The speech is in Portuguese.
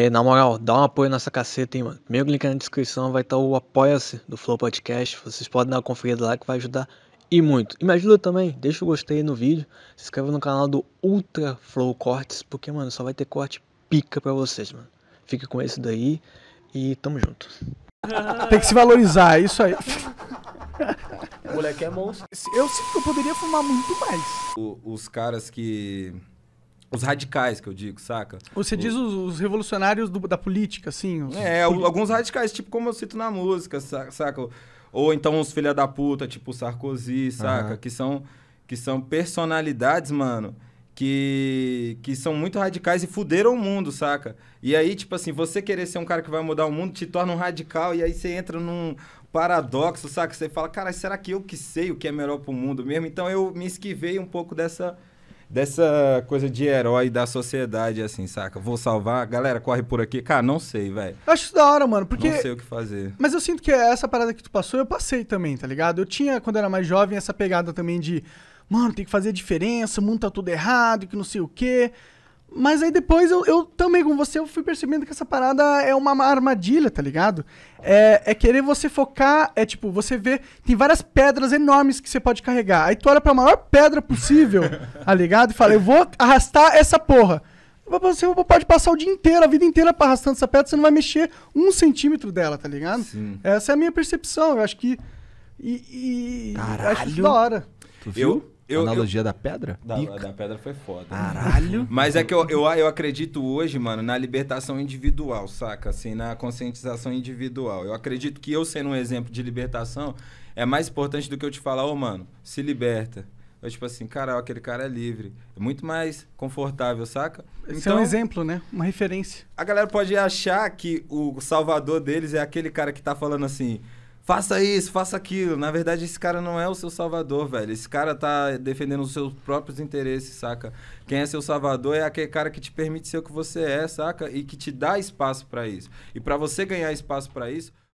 É, na moral, dá um apoio nessa caceta, hein, mano. Primeiro link na descrição vai estar tá o Apoia-se do Flow Podcast. Vocês podem dar uma conferida lá que vai ajudar e muito. E me ajuda também, deixa o gostei no vídeo, se inscreva no canal do Ultra Flow Cortes, porque, mano, só vai ter corte pica pra vocês, mano. Fica com esse daí e tamo junto. Tem que se valorizar, é isso aí. O moleque é monstro. Eu sinto que eu poderia fumar muito mais. O, os caras que os radicais, que eu digo, saca? Você o... diz os, os revolucionários do, da política, assim? Os... É, alguns radicais, tipo como eu cito na música, saca? Ou então os filha da puta, tipo Sarkozy, saca? Uhum. Que, são, que são personalidades, mano, que, que são muito radicais e fuderam o mundo, saca? E aí, tipo assim, você querer ser um cara que vai mudar o mundo te torna um radical e aí você entra num paradoxo, saca? Você fala, cara, será que eu que sei o que é melhor pro mundo mesmo? Então eu me esquivei um pouco dessa dessa coisa de herói da sociedade, assim, saca? Vou salvar, galera, corre por aqui. Cara, não sei, velho. Acho da hora, mano, porque. Não sei o que fazer. Mas eu sinto que essa parada que tu passou, eu passei também, tá ligado? Eu tinha, quando era mais jovem, essa pegada também de, mano, tem que fazer diferença, o mundo tá tudo errado, que não sei o quê. Mas aí depois eu, eu, também, com você, eu fui percebendo que essa parada é uma armadilha, tá ligado? É, é querer você focar, é tipo, você vê, tem várias pedras enormes que você pode carregar. Aí tu olha pra maior pedra possível, tá ligado? E fala, eu vou arrastar essa porra. Você pode passar o dia inteiro, a vida inteira arrastando essa pedra, você não vai mexer um centímetro dela, tá ligado? Sim. Essa é a minha percepção, eu acho que. E. e é Caralho. Acho da hora. Tu viu? Eu eu, analogia eu... da pedra? Da, da, pedra foi foda. Caralho. Né? Mas é que eu, eu, eu acredito hoje, mano, na libertação individual, saca? Assim, na conscientização individual. Eu acredito que eu sendo um exemplo de libertação é mais importante do que eu te falar, ô, oh, mano, se liberta. Eu, tipo assim, cara, aquele cara é livre. É muito mais confortável, saca? Esse então, é um então, exemplo, né? Uma referência. A galera pode achar que o salvador deles é aquele cara que tá falando assim: faça isso, faça aquilo. Na verdade, esse cara não é o seu salvador, velho. Esse cara tá defendendo os seus próprios interesses, saca? Quem é seu salvador é aquele cara que te permite ser o que você é, saca? E que te dá espaço para isso. E para você ganhar espaço para isso,